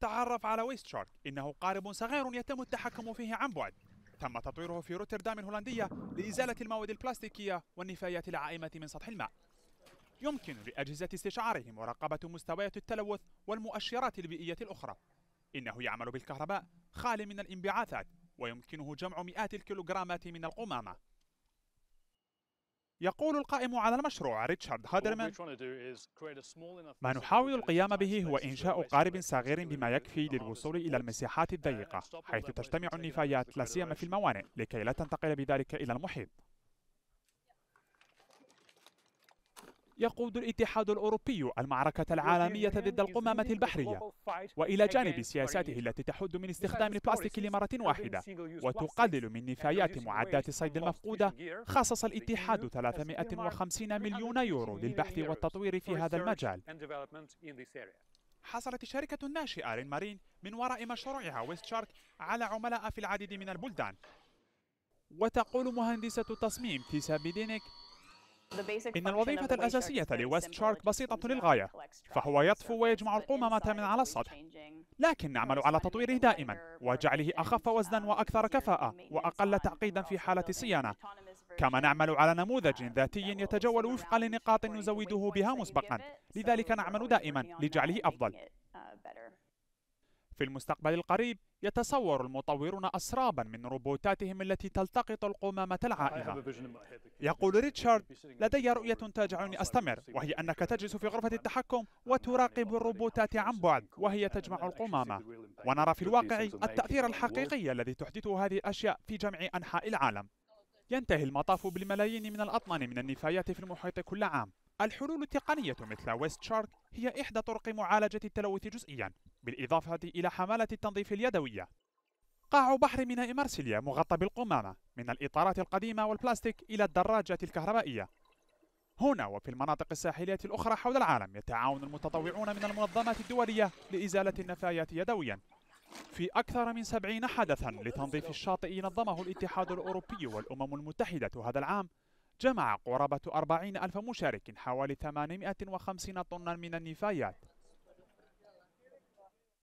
تعرف على ويست شارك إنه قارب صغير يتم التحكم فيه عن بعد تم تطويره في روتردام الهولندية لإزالة المواد البلاستيكية والنفايات العائمة من سطح الماء يمكن لأجهزة استشعاره مراقبة مستويات التلوث والمؤشرات البيئية الأخرى إنه يعمل بالكهرباء خال من الانبعاثات ويمكنه جمع مئات الكيلوغرامات من القمامة يقول القائم على المشروع ريتشارد هادرمان ما نحاول القيام به هو إنشاء قارب صغير بما يكفي للوصول إلى المساحات الضيقة uh, حيث تجتمع النفايات لا سيما في الموانئ لكي لا تنتقل بذلك إلى المحيط يقود الاتحاد الأوروبي المعركة العالمية ضد القمامة البحرية وإلى جانب سياساته التي تحد من استخدام البلاستيك لمرة واحدة وتقلل من نفايات معدات الصيد المفقودة خصص e الاتحاد 350 مليون يورو للبحث والتطوير في هذا المجال حصلت الشركة الناشئة للمارين من وراء مشروعها ويست شارك على عملاء في العديد من البلدان وتقول مهندسة التصميم تيسا بيدينيك إن الوظيفة الأساسية لويست شارك بسيطة للغاية فهو يطفو ويجمع القمامة من على السطح لكن نعمل على تطويره دائما وجعله أخف وزنا وأكثر كفاءة وأقل تعقيدا في حالة الصيانة كما نعمل على نموذج ذاتي يتجول وفقا لنقاط نزوده بها مسبقا لذلك نعمل دائما لجعله أفضل في المستقبل القريب يتصور المطورون أسرابا من روبوتاتهم التي تلتقط القمامة العائمة يقول ريتشارد لدي رؤية تجعلني أستمر وهي أنك تجلس في غرفة التحكم وتراقب الروبوتات عن بعد وهي تجمع القمامة ونرى في الواقع التأثير الحقيقي الذي تحدثه هذه الأشياء في جميع أنحاء العالم ينتهي المطاف بالملايين من الأطنان من النفايات في المحيط كل عام الحلول التقنية مثل ويست شارك هي إحدى طرق معالجة التلوث جزئيا بالإضافة إلى حملة التنظيف اليدوية قاع بحر ميناء مرسيليا مغطى بالقمامة من الإطارات القديمة والبلاستيك إلى الدراجات الكهربائية هنا وفي المناطق الساحلية الأخرى حول العالم يتعاون المتطوعون من المنظمات الدولية لإزالة النفايات يدويا في أكثر من سبعين حدثا لتنظيف الشاطئ نظمه الاتحاد الأوروبي والأمم المتحدة هذا العام جمع قرابة أربعين ألف مشارك حوالي 850 طنا من النفايات